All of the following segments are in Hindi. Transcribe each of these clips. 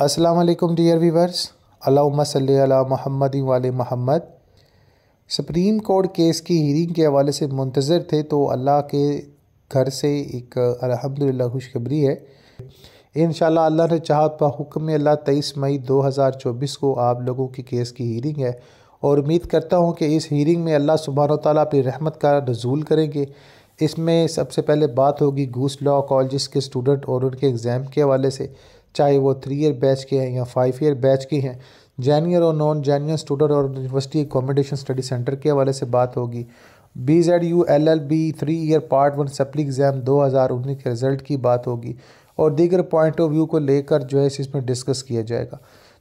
असलम डियर वीवर्स अला सल महमद वाल महमद सुप्रीम कोर्ट केस की हियरिंग के हवाले से मुंतज़र थे तो अल्लाह के घर से एक अलहमदिल्ला खुशखबरी है इन अल्लाह ने चाह पर हुक्म अल्लाह तेईस मई 2024 को आप लोगों की केस की हियरिंग है और उम्मीद करता हूँ कि इस हियरिंग में अल्लाह सुबहान ताली अपनी रहमत का नजूल करेंगे इसमें सबसे पहले बात होगी गूस लॉ कॉलेज के स्टूडेंट और उनके एग्ज़ाम के हवाले से चाहे वो थ्री ईयर बैच के हैं या फाइव ईयर बैच के हैं जैनियर और नॉन जैनियर स्टूडेंट और यूनिवर्सिटी एकोमोडेशन स्टडी सेंटर के हवाले से बात होगी B Z U L L B three year part one supply exam दो हज़ार उन्नीस के रिज़ल्ट की बात होगी और दीगर पॉइंट ऑफ व्यू को लेकर जो है इसमें डिस्कस किया जाएगा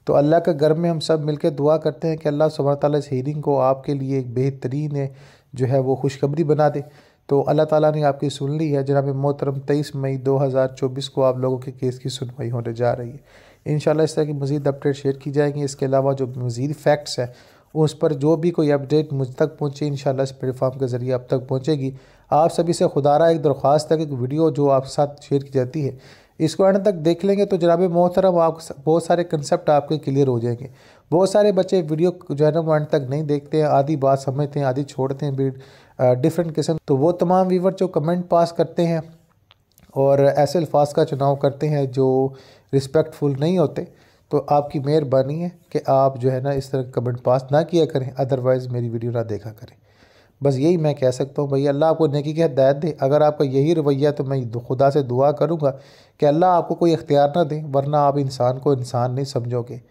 तो अल्लाह के घर में हम सब मिलकर दुआ करते हैं कि अल्लाह सुबह ताली इस हीरिंग को आपके लिए एक बेहतरीन है जो है वो खुशखबरी बना दे तो अल्लाह ताला ने आपकी सुन ली है जनाब मोहतरम तेईस मई 2024 को आप लोगों के केस की सुनवाई होने जा रही है इन इस तरह की मज़ीद अपडेट शेयर की जाएंगी इसके अलावा जो मज़ीद फैक्ट्स हैं उस पर जो भी कोई अपडेट मुझ तक पहुँचे इन इस प्लेटफॉर्म के ज़रिए अब तक पहुँचेगी आप सभी से खुदारा एक दरख्वास्त है कि वीडियो जो आपके साथ शेयर की जाती है इसको एंड तक देख लेंगे तो जनाब मोहतरम आप बहुत सारे कंसेप्ट आपके क्लियर हो जाएंगे बहुत सारे बच्चे वीडियो जो है ना वो एंड तक नहीं देखते हैं आधी बात समझते हैं आधी छोड़ते हैं डिफरेंट किस्म तो वो तमाम वीवर जो कमेंट पास करते हैं और ऐसे अल्फाज का चुनाव करते हैं जो रिस्पेक्टफुल नहीं होते तो आपकी मेहरबानी है कि आप जो है ना इस तरह कमेंट पास ना किया करें अदरवाइज़ मेरी वीडियो ना देखा करें बस यही मैं कह सकता हूँ भैया अल्लाह आपको नेकी की हदायत दे अगर आपका यही रवैया तो मैं खुदा से दुआ करूँगा कि अल्लाह आपको कोई इख्तियार ना दे वरना आप इंसान को इंसान नहीं समझोगे